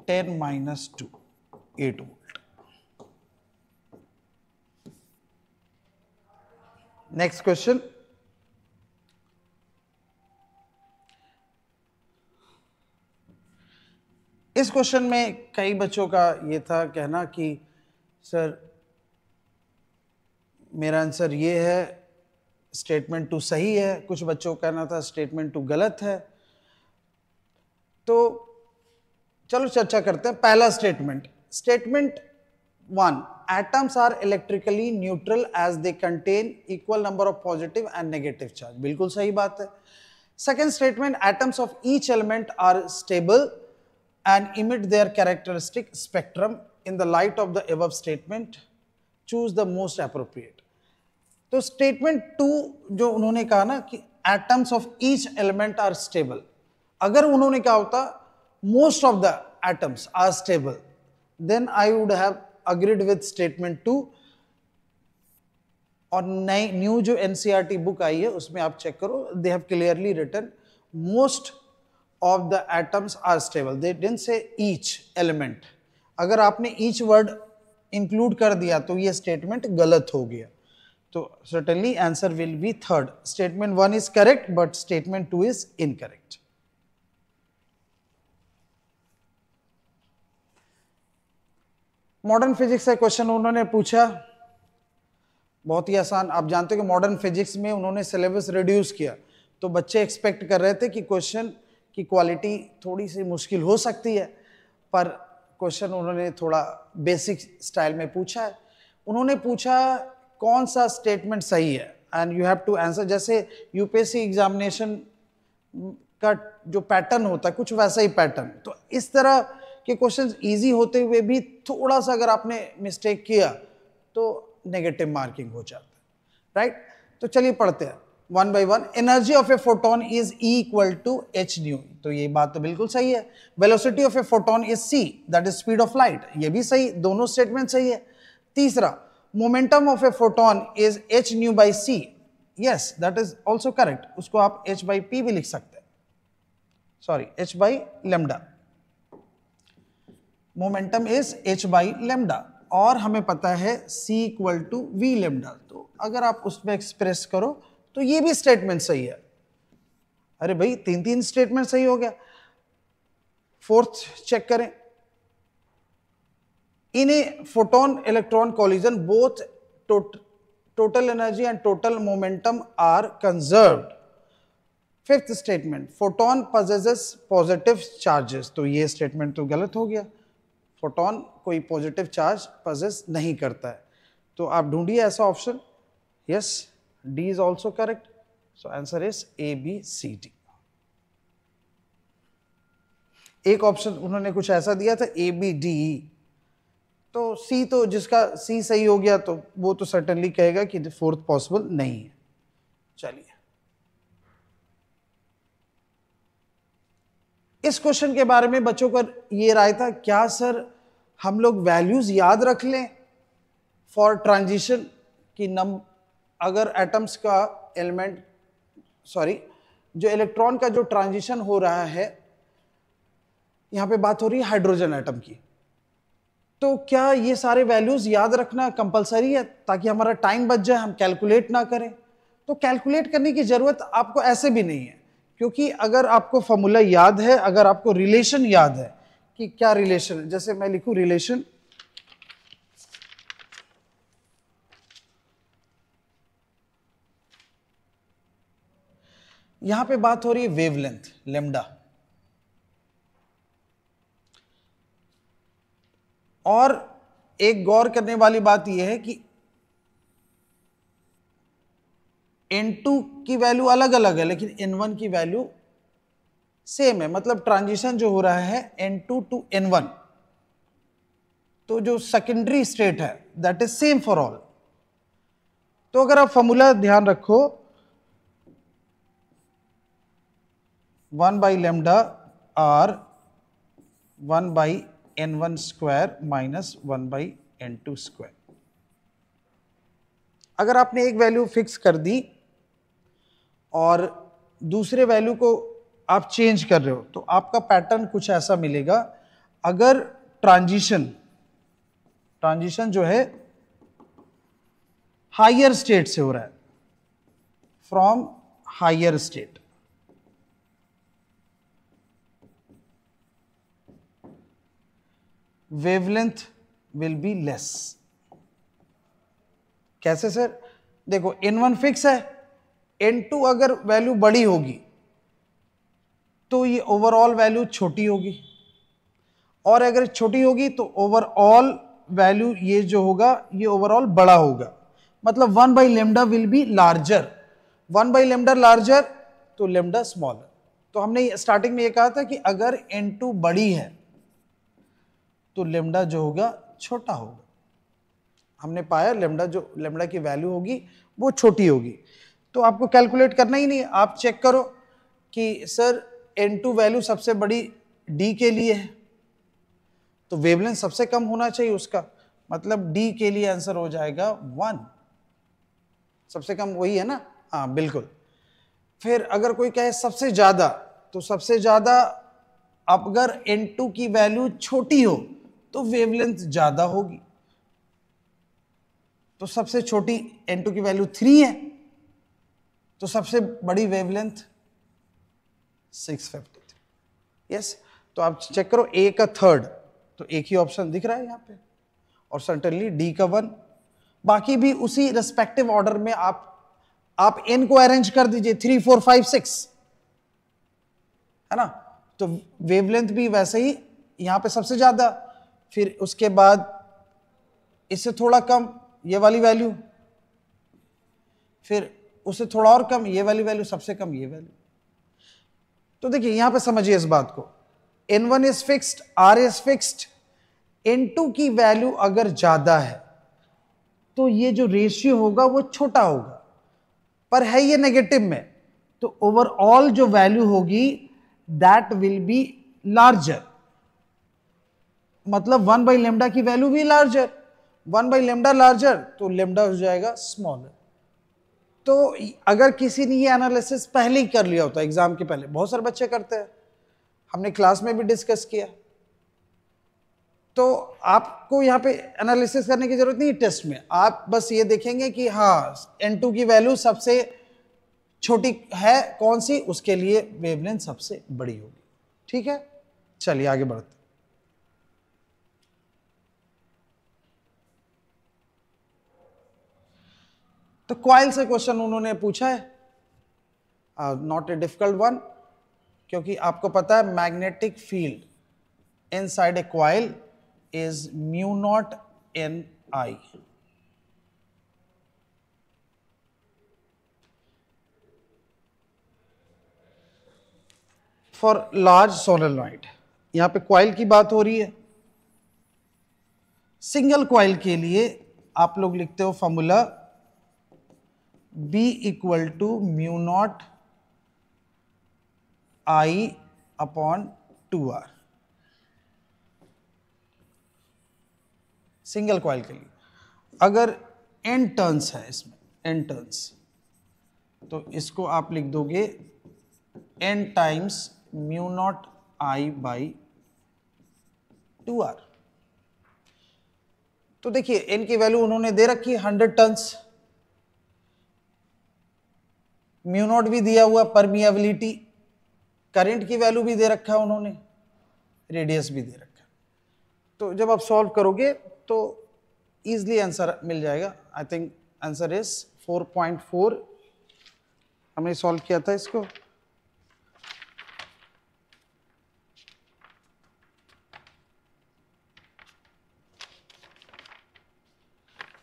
ten minus two eight volt next question इस क्वेश्चन में कई बच्चों का ये था कहना कि सर मेरा आंसर ये है स्टेटमेंट टू तो सही है कुछ बच्चों का कहना था स्टेटमेंट टू तो गलत है तो चलो चर्चा करते हैं पहला statement statement one atoms are electrically neutral as they contain equal number of positive and negative charge बिल्कुल सही बात है second statement atoms of each element are stable and emit their characteristic spectrum in the light of the above statement choose the most appropriate तो statement two जो उन्होंने कहा ना कि atoms of each element are stable अगर उन्होंने कहा होता most of the atoms are stable then I would have agreed with statement two और नई न्यू जो एनसीईआरटी बुक e आई है उसमें आप चेक करो they have clearly written most of the atoms are stable they didn't say each element अगर आपने each word include कर दिया तो ये स्टेटमेंट गलत हो गया तो certainly answer will be third statement one is correct but statement two is incorrect modern physics का क्वेश्चन उन्होंने पूछा बहुत ही आसान आप जानते हो कि मॉडर्न फिजिक्स में उन्होंने सिलेबस रिड्यूस किया तो बच्चे एक्सपेक्ट कर रहे थे कि क्वेश्चन की क्वालिटी थोड़ी सी मुश्किल हो सकती है पर क्वेश्चन उन्होंने थोड़ा बेसिक स्टाइल में पूछा है उन्होंने पूछा कौन सा स्टेटमेंट सही है and you have to answer जैसे यूपीएससी एग्जामिनेशन का जो पैटर्न होता है कुछ वैसा ही पैटर्न तो इस तरह के क्वेश्चन ईजी होते हुए भी थोड़ा सा अगर आपने मिस्टेक किया तो नेगेटिव मार्किंग हो जाता है राइट तो चलिए पढ़ते हैं one by one energy of a photon is equal to H nu तो ये बात तो बिल्कुल सही है velocity of a photon is C that is speed of light ये भी सही दोनों स्टेटमेंट सही है तीसरा momentum of a photon is H nu by C yes that is also correct उसको आप एच बाई पी भी लिख सकते हैं sorry H by lambda momentum is H by lambda और हमें पता है c equal to V lambda तो अगर आप उसमें एक्सप्रेस करो तो ये भी स्टेटमेंट सही है अरे भाई तीन तीन स्टेटमेंट सही हो गया फोर्थ चेक करें in a photon electron collision both total energy and total momentum are conserve fifth statement photon possesses positive charges तो ये स्टेटमेंट तो गलत हो गया फोटोन कोई पॉजिटिव चार्ज पजेस नहीं करता है तो आप ढूंढिए ऐसा option yes D is also correct so answer is A B C D एक ऑप्शन उन्होंने कुछ ऐसा दिया था ए बी डी तो सी तो जिसका सी सही हो गया तो वो तो सर्टनली कहेगा कि फोर्थ पॉसिबल नहीं है चलिए इस क्वेश्चन के बारे में बच्चों का ये राय था क्या सर हम लोग वैल्यूज याद रख लें फॉर ट्रांजिशन कि नम अगर एटम्स का एलिमेंट सॉरी जो इलेक्ट्रॉन का जो ट्रांजिशन हो रहा है यहाँ पे बात हो रही है हाइड्रोजन एटम की तो क्या ये सारे वैल्यूज़ याद रखना कंपलसरी है ताकि हमारा टाइम बच जाए हम कैलकुलेट ना करें तो कैलकुलेट करने की ज़रूरत आपको ऐसे भी नहीं है क्योंकि अगर आपको फॉर्मूला याद है अगर आपको रिलेशन याद है कि क्या रिलेशन है जैसे मैं लिखूं रिलेशन यहां पे बात हो रही है वेवलेंथ लेमडा और एक गौर करने वाली बात यह है कि N2 की वैल्यू अलग अलग है लेकिन N1 की वैल्यू सेम है मतलब ट्रांजिशन जो हो रहा है N2 to to N one तो जो सेकेंडरी स्टेट है that is same for all तो अगर आप फॉर्मूला ध्यान रखो one by lambda R one by n1 square minus one by N two square अगर आपने एक वैल्यू फिक्स कर दी और दूसरे वैल्यू को आप चेंज कर रहे हो तो आपका पैटर्न कुछ ऐसा मिलेगा अगर ट्रांजिशन ट्रांजिशन जो है हायर स्टेट से हो रहा है from higher state wavelength will be less कैसे सर देखो एन वन फिक्स है एन टू अगर वैल्यू बड़ी होगी तो ये ओवरऑल वैल्यू छोटी होगी और अगर छोटी होगी तो ओवरऑल वैल्यू ये जो होगा ये ओवरऑल बड़ा होगा मतलब one by lambda will be larger one by lambda larger तो लेमडा स्मॉलर तो हमने स्टार्टिंग में ये कहा था कि अगर एन टू बड़ी है तो लेमडा जो होगा छोटा होगा हमने पाया लेमडा जो लेमडा की वैल्यू होगी वो छोटी होगी तो आपको कैलकुलेट करना ही नहीं आप चेक करो कि सर एन टू वैल्यू सबसे बड़ी डी के लिए है तो वेवलेंथ सबसे कम होना चाहिए उसका मतलब डी के लिए आंसर हो जाएगा वन सबसे कम वही है ना हाँ बिल्कुल फिर अगर कोई कहे सबसे ज़्यादा तो सबसे ज़्यादा अगर एन टू की वैल्यू छोटी हो तो वेवलेंथ ज़्यादा होगी तो सबसे छोटी एन टू की वैल्यू थ्री है तो सबसे बड़ी wavelength six fifty three yes तो आप चेक करो ए का थर्ड तो एक ही ऑप्शन दिख रहा है यहां पे और सर्टनली डी का वन बाकी भी उसी रेस्पेक्टिव ऑर्डर में आप आप एन को अरेंज कर दीजिए थ्री फोर फाइव सिक्स है ना तो वेवलेंथ भी वैसे ही यहां पे सबसे ज्यादा फिर उसके बाद इससे थोड़ा कम ये वाली वैल्यू फिर उससे थोड़ा और कम ये वाली वैल्यू सबसे कम ये वैल्यू तो देखिए यहां पे समझिए इस बात को N one is fixed R is fixed N two की वैल्यू अगर ज्यादा है तो ये जो रेशियो होगा वो छोटा होगा पर है ये नेगेटिव में तो ओवरऑल जो वैल्यू होगी दैट विल बी लार्जर मतलब वन बाई लेमडा की वैल्यू भी larger one by lambda larger तो लेमडा हो जाएगा स्मॉलर तो अगर किसी ने ये एनालिसिस पहले ही कर लिया होता है एग्जाम के पहले बहुत सारे बच्चे करते हैं हमने क्लास में भी डिस्कस किया तो आपको यहाँ पे एनालिसिस करने की जरूरत नहीं टेस्ट में आप बस ये देखेंगे कि हाँ एन टू की वैल्यू सबसे छोटी है कौन सी उसके लिए वेवलेंथ सबसे बड़ी होगी ठीक है चलिए आगे बढ़ते तो क्वाइल से क्वेश्चन उन्होंने पूछा है नॉट ए डिफिकल्ट वन क्योंकि आपको पता है magnetic field inside a coil is mu naught N I for large solenoid यहां पे क्वाइल की बात हो रही है सिंगल क्वाइल के लिए आप लोग लिखते हो formula B equal to mu naught I upon two R single coil के लिए अगर एन टर्न्स है इसमें एन टर्न्स तो इसको आप लिख दोगे N times mu naught I by two R तो देखिए एन की वैल्यू उन्होंने दे रखी है हंड्रेड टर्न्स म्यूनोट भी दिया हुआ परमियाबिलिटी करंट की वैल्यू भी दे रखा है उन्होंने रेडियस भी दे रखा तो जब आप सॉल्व करोगे तो ईजली आंसर मिल जाएगा आई थिंक आंसर इज 4.4 हमने सॉल्व किया था इसको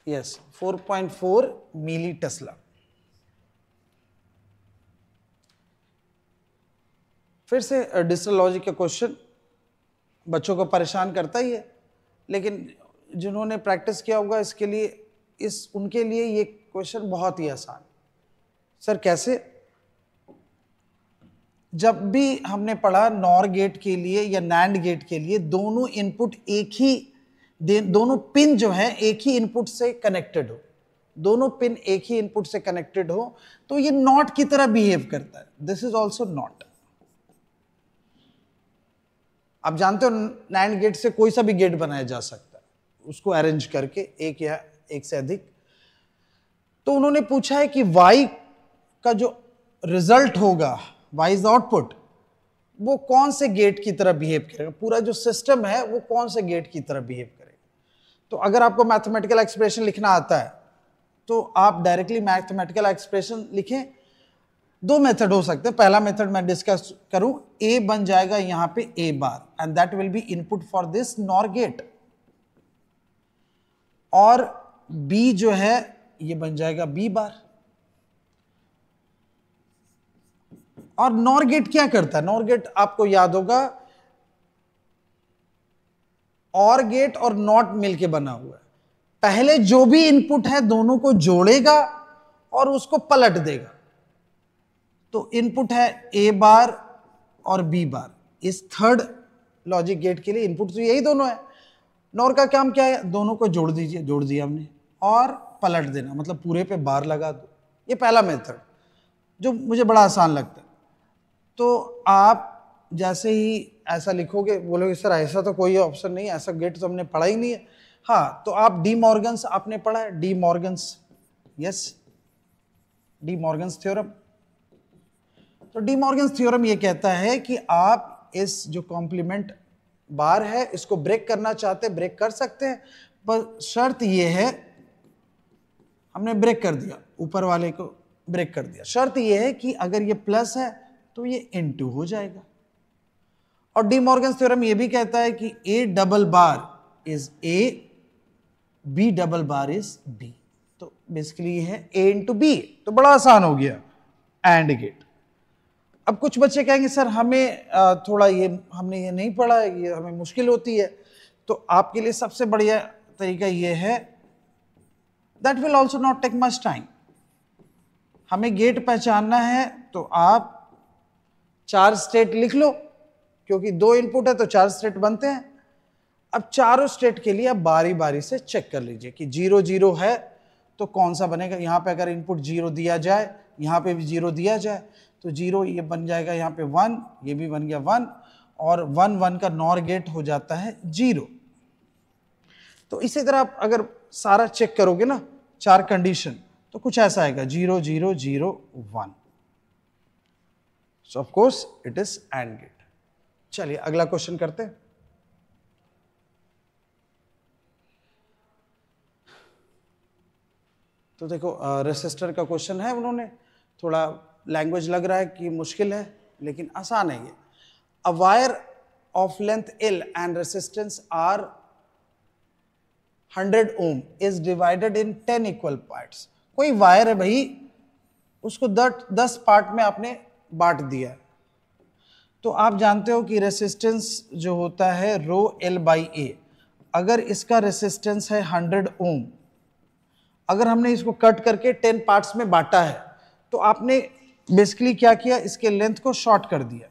यस yes, 4.4 मिली टेस्ला फिर से डिजिटल लॉजिक का क्वेश्चन बच्चों को परेशान करता ही है लेकिन जिन्होंने प्रैक्टिस किया होगा इसके लिए इस उनके लिए ये क्वेश्चन बहुत ही आसान सर कैसे जब भी हमने पढ़ा नॉर गेट के लिए या नैंड गेट के लिए दोनों इनपुट एक ही दोनों पिन जो है एक ही इनपुट से कनेक्टेड हो दोनों पिन एक ही इनपुट से कनेक्टेड हो तो ये नॉट की तरह बिहेव करता है दिस इज ऑल्सो नॉट आप जानते हो नैंड गेट से कोई सा भी गेट बनाया जा सकता है उसको अरेंज करके एक या एक से अधिक तो उन्होंने पूछा है कि वाई का जो रिजल्ट होगा वाई इज आउटपुट वो कौन से गेट की तरह बिहेव करेगा पूरा जो सिस्टम है वो कौन से गेट की तरह बिहेव करेगा तो अगर आपको मैथमेटिकल एक्सप्रेशन लिखना आता है तो आप डायरेक्टली मैथमेटिकल एक्सप्रेशन लिखें दो मेथड हो सकते हैं पहला मेथड मैं डिस्कस करूं ए बन जाएगा यहां पे A bar and that will be input for this NOR gate और बी जो है ये बन जाएगा बी बार और नॉर गेट क्या करता है नॉर गेट आपको याद होगा और गेट और नॉट मिलके बना हुआ है पहले जो भी इनपुट है दोनों को जोड़ेगा और उसको पलट देगा तो इनपुट है ए बार और बी बार इस थर्ड लॉजिक गेट के लिए इनपुट तो यही दोनों है नॉर का काम क्या है दोनों को जोड़ दीजिए जोड़ दिया हमने और पलट देना मतलब पूरे पे बार लगा दो ये पहला मेथड जो मुझे बड़ा आसान लगता है तो आप जैसे ही ऐसा लिखोगे बोलोगे सर ऐसा तो कोई ऑप्शन नहीं ऐसा गेट तो हमने पढ़ा ही नहीं है हाँ तो आप डी मॉर्गन्स आपने पढ़ा है De Morgan's yes De Morgan's theorem तो डी मॉर्गन थ्योरम ये कहता है कि आप इस जो कॉम्प्लीमेंट बार है इसको ब्रेक करना चाहते ब्रेक कर सकते हैं पर शर्त ये है हमने ब्रेक कर दिया ऊपर वाले को ब्रेक कर दिया शर्त यह है कि अगर ये प्लस है तो ये इन टू हो जाएगा और डी मॉर्गन थ्योरम ये भी कहता है कि A double bar is A B double bar is B तो बेसिकली है ए इंटू बी तो बड़ा आसान हो गया एंड गेट अब कुछ बच्चे कहेंगे सर हमें थोड़ा ये हमने ये नहीं पढ़ा ये हमें मुश्किल होती है तो आपके लिए सबसे बढ़िया तरीका ये है that will also not take much time हमें गेट पहचानना है तो आप चार स्टेट लिख लो क्योंकि दो इनपुट है तो चार स्टेट बनते हैं अब चारों स्टेट के लिए आप बारी बारी से चेक कर लीजिए कि जीरो जीरो है तो कौन सा बनेगा यहाँ पे अगर इनपुट जीरो दिया जाए यहाँ पे भी जीरो दिया जाए तो जीरो ये बन जाएगा यहाँ पे वन ये भी बन गया वन और वन वन का नॉर गेट हो जाता है जीरो तो इसी तरह आप अगर सारा चेक करोगे ना चार कंडीशन तो कुछ ऐसा आएगा zero zero zero one so of course it is AND gate चलिए अगला क्वेश्चन करते हैं तो देखो रेसिस्टर का क्वेश्चन है उन्होंने थोड़ा लैंग्वेज लग रहा है कि मुश्किल है लेकिन आसान है ये a wire of length L and resistance R 100 ohm is divided in 10 equal parts कोई वायर है भाई उसको दस दस पार्ट में आपने बांट दिया तो आप जानते हो कि रेसिस्टेंस जो होता है रो एल बाई ए अगर इसका रेसिस्टेंस है 100 ओम अगर हमने इसको कट करके 10 पार्ट्स में बांटा है तो आपने बेसिकली क्या किया इसके लेंथ को शॉर्ट कर दिया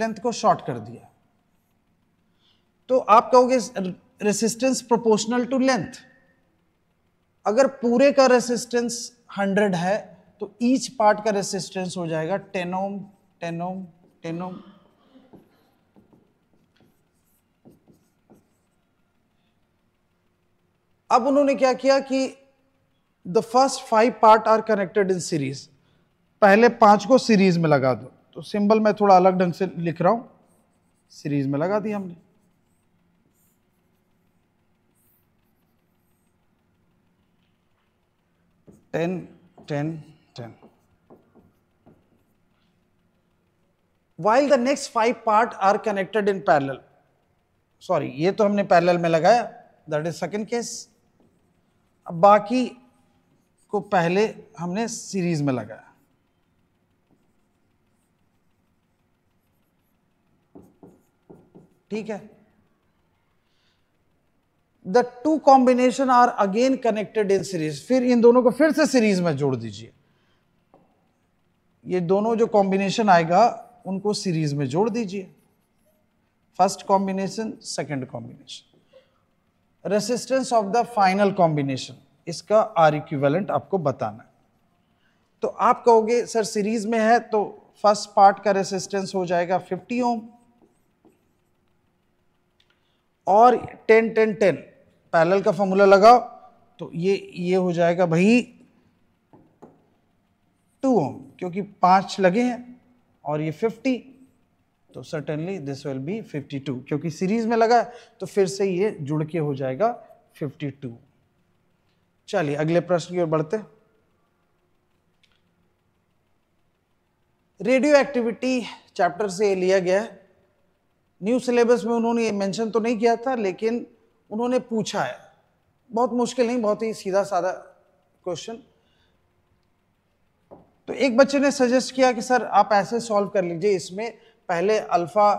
लेंथ को शॉर्ट कर दिया तो आप कहोगे रेसिस्टेंस प्रोपोर्शनल टू लेंथ अगर पूरे का रेसिस्टेंस 100 है तो ईच पार्ट का रेसिस्टेंस हो जाएगा टेनोम टेनोम टेनोम अब उन्होंने क्या किया कि the first five part are connected in series पहले पांच को सीरीज में लगा दो तो सिंबल मैं थोड़ा अलग ढंग से लिख रहा हूं सीरीज में लगा दिया हमने ten ten ten while the next five part are connected in parallel sorry ये तो हमने पैरेलल में लगाया दैट इज सेकंड केस अब बाकी को पहले हमने सीरीज में लगाया ठीक है the two combination are again connected in series फिर इन दोनों को फिर से सीरीज में जोड़ दीजिए ये दोनों जो कॉम्बिनेशन आएगा उनको सीरीज में जोड़ दीजिए first combination second combination resistance of the final combination इसका आर इक्विवेलेंट आपको बताना है तो आप कहोगे सर सीरीज में है तो फर्स्ट पार्ट का रेसिस्टेंस हो जाएगा 50 ओम और टेन टेन टेन पैरेलल का फॉर्मूला लगाओ तो ये ये हो जाएगा भाई टू ओम क्योंकि पांच लगे हैं और ये फिफ्टी तो certainly this will be fifty two क्योंकि सीरीज में लगा तो फिर से ये जुड़ के हो जाएगा फिफ्टी टू चलिए अगले प्रश्न की ओर बढ़ते रेडियो एक्टिविटी चैप्टर से लिया गया है न्यू सिलेबस में उन्होंने ये मेंशन तो नहीं किया था लेकिन उन्होंने पूछा है बहुत मुश्किल नहीं बहुत ही सीधा साधा क्वेश्चन तो एक बच्चे ने सजेस्ट किया कि सर आप ऐसे सॉल्व कर लीजिए इसमें पहले अल्फ़ा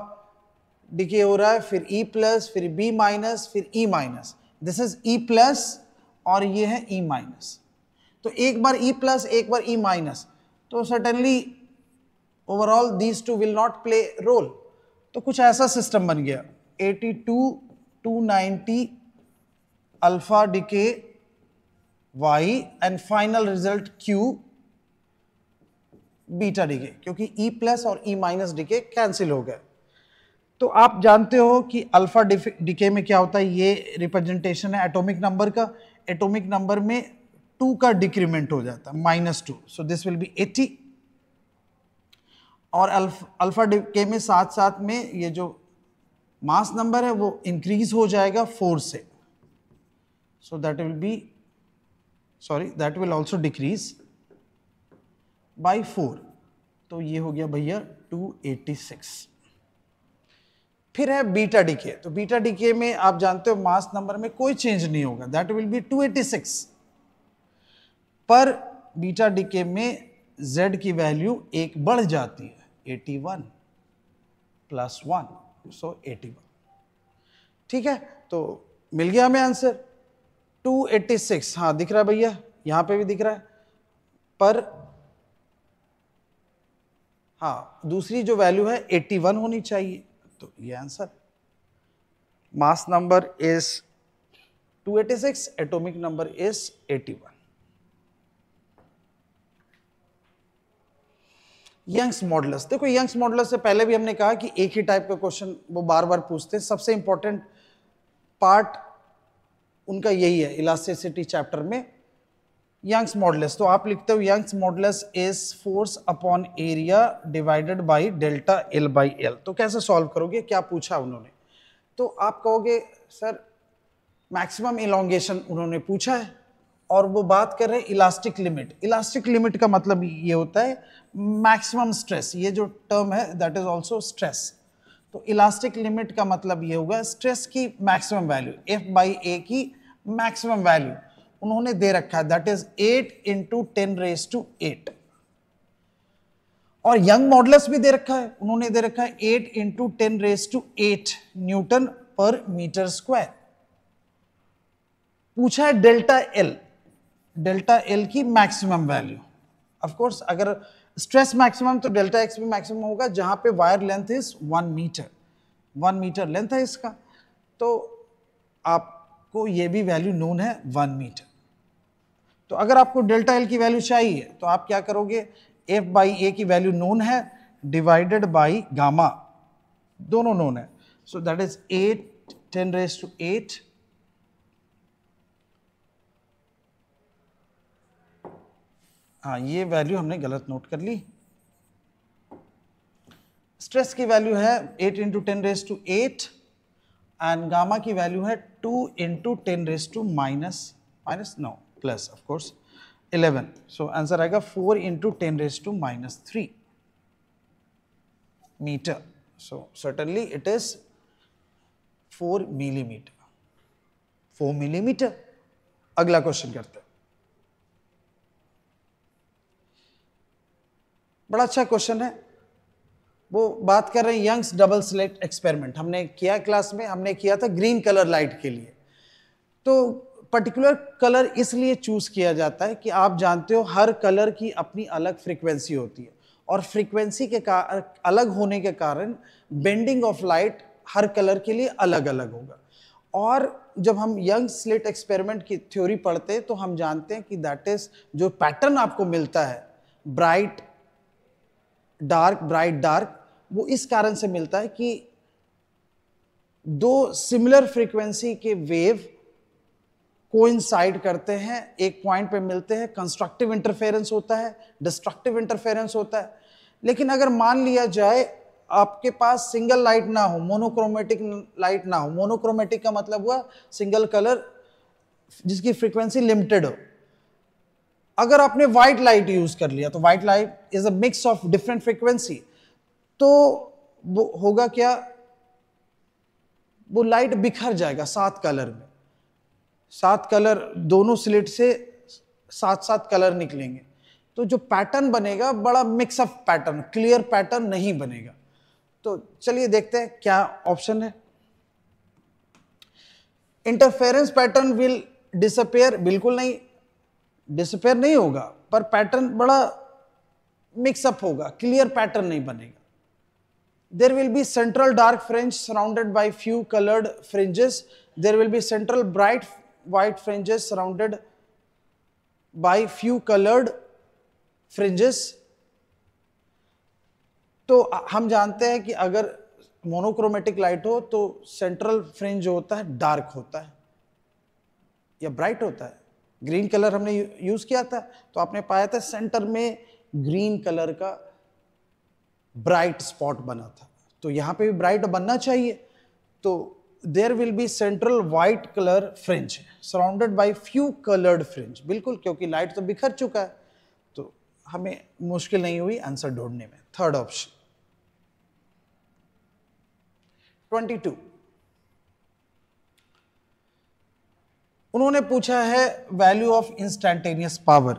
डिके हो रहा है फिर ई e प्लस फिर बी माइनस फिर E minus this is E plus और ये है ई e माइनस तो एक बार ई e प्लस एक बार ई माइनस तो suddenly overall these two will not play role तो कुछ ऐसा सिस्टम बन गया 82 290 alpha decay Y and final result Q beta decay क्योंकि ई e प्लस और ई माइनस डिके कैंसिल हो गए तो आप जानते हो कि अल्फा डिके में क्या होता है ये रिप्रेजेंटेशन है एटॉमिक नंबर का एटॉमिक नंबर में टू का डिक्रीमेंट हो जाता है minus two so this will be eighty और अल्फा के में साथ साथ में ये जो मास नंबर है वो इंक्रीज हो जाएगा फोर से so that will be sorry that will also decrease by four तो ये हो गया भैया 286 फिर है बीटा डीके तो बीटा डीके में आप जानते हो मास नंबर में कोई चेंज नहीं होगा दैट विल बी 286 पर बीटा डीके में जेड की वैल्यू एक बढ़ जाती है one plus one so eighty one ठीक है तो मिल गया हमें आंसर 286 हाँ दिख रहा है भैया यहाँ पे भी दिख रहा है पर हाँ दूसरी जो वैल्यू है 81 होनी चाहिए तो ये answer mass number is 286 atomic number is 81 Young's modulus देखो यंग्स मॉडल्स से पहले भी हमने कहा कि एक ही टाइप का क्वेश्चन वो बार बार पूछते हैं सबसे इंपॉर्टेंट पार्ट उनका यही है इलास्टिसिटी चैप्टर में यंग्स मॉडल्स तो आप लिखते हो Young's modulus is force upon area divided by delta L by L तो कैसे सॉल्व करोगे क्या पूछा उन्होंने तो आप कहोगे सर मैक्सिमम इलांगेशन उन्होंने पूछा है और वो बात कर रहे हैं इलास्टिक लिमिट इलास्टिक लिमिट का मतलब ये होता है मैक्सिमम स्ट्रेस ये जो टर्म है दैट इज ऑल्सो स्ट्रेस तो इलास्टिक लिमिट का मतलब ये होगा स्ट्रेस की maximum value F by A की मैक्सिमम वैल्यू उन्होंने दे रखा है that is eight into ten raise to eight और यंग मॉडल्स भी दे रखा है उन्होंने दे रखा है eight into ten raise to eight newton per metre square पूछा है डेल्टा एल डेल्टा एल की मैक्सिमम वैल्यू ऑफ कोर्स अगर स्ट्रेस मैक्सिमम तो डेल्टा एक्स भी मैक्सिमम होगा जहाँ पे wire length is one metre one metre length है इसका तो आपको ये भी वैल्यू नोन है वन मीटर तो अगर आपको डेल्टा एल की वैल्यू चाहिए तो आप क्या करोगे एफ बाई ए की वैल्यू नोन है डिवाइडेड बाई गामा दोनों नोन है so that is eight ten raise to eight हाँ ये वैल्यू हमने गलत नोट कर ली स्ट्रेस की वैल्यू है eight into ten raise to eight and gamma की वैल्यू है two into ten raise to minus minus नौ plus of course eleven so answer आएगा four into ten raise to minus three metre so certainly it is 4 millimetre 4 millimetre अगला question करते हैं बड़ा अच्छा question है वो बात कर रहे हैं यंग्स डबल स्लेट एक्सपेरिमेंट हमने किया क्लास में हमने किया था ग्रीन कलर लाइट के लिए तो पर्टिकुलर कलर इसलिए चूज़ किया जाता है कि आप जानते हो हर कलर की अपनी अलग फ्रिक्वेंसी होती है और फ्रिक्वेंसी के अलग होने के कारण बेंडिंग ऑफ लाइट हर कलर के लिए अलग अलग होगा और जब हम यंग स्लिट एक्सपेरिमेंट की थ्योरी पढ़ते हैं तो हम जानते हैं कि दैट इज़ जो पैटर्न आपको मिलता है ब्राइट डार्क ब्राइट डार्क वो इस कारण से मिलता है कि दो सिमिलर फ्रीक्वेंसी के वेव को करते हैं एक पॉइंट पे मिलते हैं कंस्ट्रक्टिव इंटरफेरेंस होता है डिस्ट्रक्टिव इंटरफेरेंस होता है लेकिन अगर मान लिया जाए आपके पास सिंगल लाइट ना हो मोनोक्रोमेटिक लाइट ना हो मोनोक्रोमेटिक का मतलब हुआ सिंगल कलर जिसकी फ्रीक्वेंसी लिमिटेड हो अगर आपने वाइट लाइट यूज कर लिया तो white light is a mix of different frequency तो वो होगा क्या वो लाइट बिखर जाएगा सात कलर में सात कलर दोनों स्लिट से सात सात कलर निकलेंगे तो जो पैटर्न बनेगा बड़ा mix of pattern clear pattern नहीं बनेगा तो चलिए देखते हैं क्या ऑप्शन है इंटरफेरेंस पैटर्न विल डिसअपेयर बिल्कुल नहीं डिसपेयर नहीं होगा पर पैटर्न बड़ा मिक्सअप होगा क्लियर पैटर्न नहीं बनेगा there will be central dark fringe surrounded by few coloured fringes there will be central bright white fringes surrounded by few coloured fringes तो हम जानते हैं कि अगर मोनोक्रोमेटिक लाइट हो तो सेंट्रल फ्रिंज जो होता है डार्क होता है या ब्राइट होता है ग्रीन कलर हमने यूज़ किया था तो आपने पाया था सेंटर में ग्रीन कलर का ब्राइट स्पॉट बना था तो यहाँ पे भी ब्राइट बनना चाहिए तो there will be central white colour fringe surrounded by few coloured fringe बिल्कुल क्योंकि लाइट तो बिखर चुका है तो हमें मुश्किल नहीं हुई आंसर ढूंढने में थर्ड ऑप्शन 22 उन्होंने पूछा है वैल्यू ऑफ इंस्टेंटेनियस पावर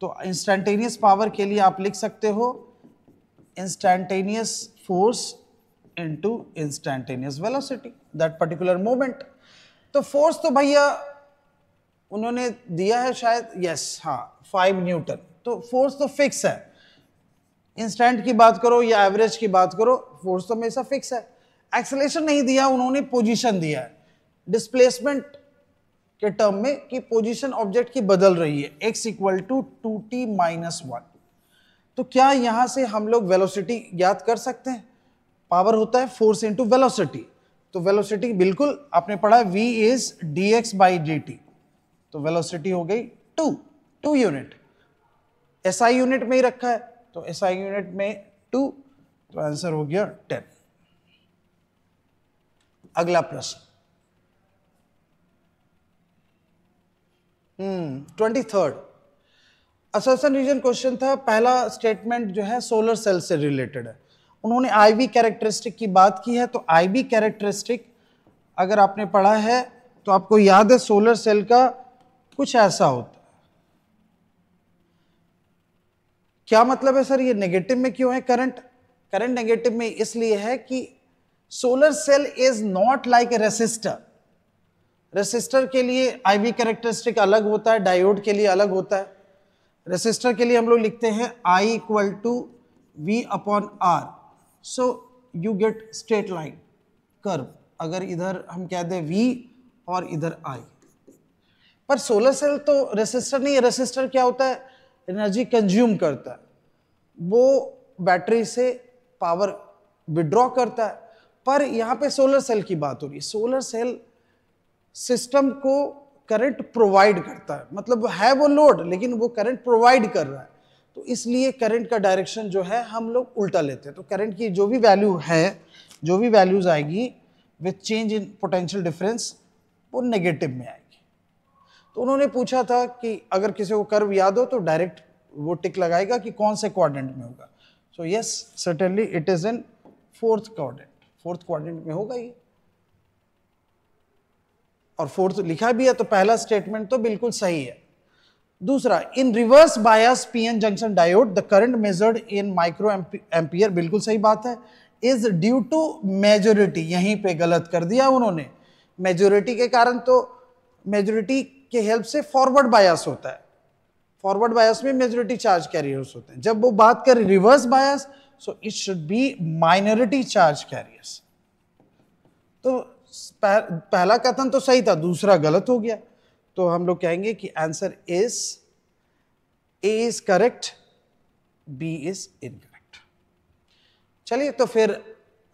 तो इंस्टेंटेनियस पावर के लिए आप लिख सकते हो instantaneous force into instantaneous velocity that particular moment तो फोर्स तो भैया उन्होंने दिया है शायद यस हाँ फाइव न्यूटन तो फोर्स तो फिक्स है इंस्टेंट की बात करो या एवरेज की बात करो फोर्स तो हमेशा फिक्स है एक्सलेशन नहीं दिया उन्होंने पोजिशन दिया है डिस्प्लेसमेंट के टर्म में कि पोजीशन ऑब्जेक्ट की बदल रही है X equal to two T minus one तो क्या यहाँ से हम लोग वेलोसिटी ज्ञात कर सकते हैं पावर होता है फोर्स इंटू वेलोसिटी तो वेलोसिटी बिल्कुल आपने पढ़ा V is D X by D T तो वेलोसिटी हो गई two two unit S I unit में ही रखा है तो एस आई यूनिट में टू तो आंसर हो गया टेन अगला प्रश्न twenty third assertion reason question था पहला स्टेटमेंट जो है सोलर सेल से रिलेटेड है उन्होंने आई वी कैरेक्टरिस्टिक की बात की है तो आई वी कैरेक्टरिस्टिक अगर आपने पढ़ा है तो आपको याद है सोलर सेल का कुछ ऐसा होता है क्या मतलब है सर ये नेगेटिव में क्यों है करंट करंट नेगेटिव में इसलिए है कि solar cell is not like a resistor resistor के लिए आई वी करेक्टरिस्टिक अलग होता है डायोड के लिए अलग होता है रेसिस्टर के लिए हम लोग लिखते हैं I equal to V upon R so you get straight line curve अगर इधर हम कह दें वी और इधर आई पर सोलर सेल तो रेसिस्टर नहीं है रेसिस्टर क्या होता है एनर्जी कंज्यूम करता है वो बैटरी से पावर विड्रॉ करता है पर यहाँ पे सोलर सेल की बात हो रही है सोलर सेल सिस्टम को करंट प्रोवाइड करता है मतलब है वो लोड लेकिन वो करंट प्रोवाइड कर रहा है तो इसलिए करंट का डायरेक्शन जो है हम लोग उल्टा लेते हैं तो करंट की जो भी वैल्यू है जो भी वैल्यूज आएगी with change in potential difference वो नेगेटिव में आएगी तो उन्होंने पूछा था कि अगर किसी को कर्व याद हो तो डायरेक्ट वो टिक लगाएगा कि कौन से क्वाड्रेंट में होगा so yes certainly it is in fourth quadrant fourth quadrant में होगा ये और फोर्थ तो लिखा भी है तो पहला स्टेटमेंट तो बिल्कुल सही है दूसरा in reverse bias PN junction diode the current measured in micro ampere बिल्कुल सही बात है इज ड्यू टू मेजोरिटी यहीं पे गलत कर दिया उन्होंने मेजोरिटी के कारण तो मेजोरिटी के हेल्प से फॉरवर्ड बायस होता है फॉरवर्ड बायस में मेजोरिटी चार्ज कैरियर्स होते हैं जब वो बात करें reverse bias so it should be minority charge carriers तो पहला कथन तो सही था दूसरा गलत हो गया तो हम लोग कहेंगे कि answer is A is correct B is incorrect चलिए तो फिर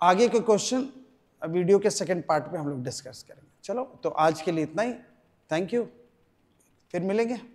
आगे के क्वेश्चन वीडियो के सेकंड पार्ट में हम लोग डिस्कस करेंगे चलो तो आज के लिए इतना ही थैंक यू फिर मिलेंगे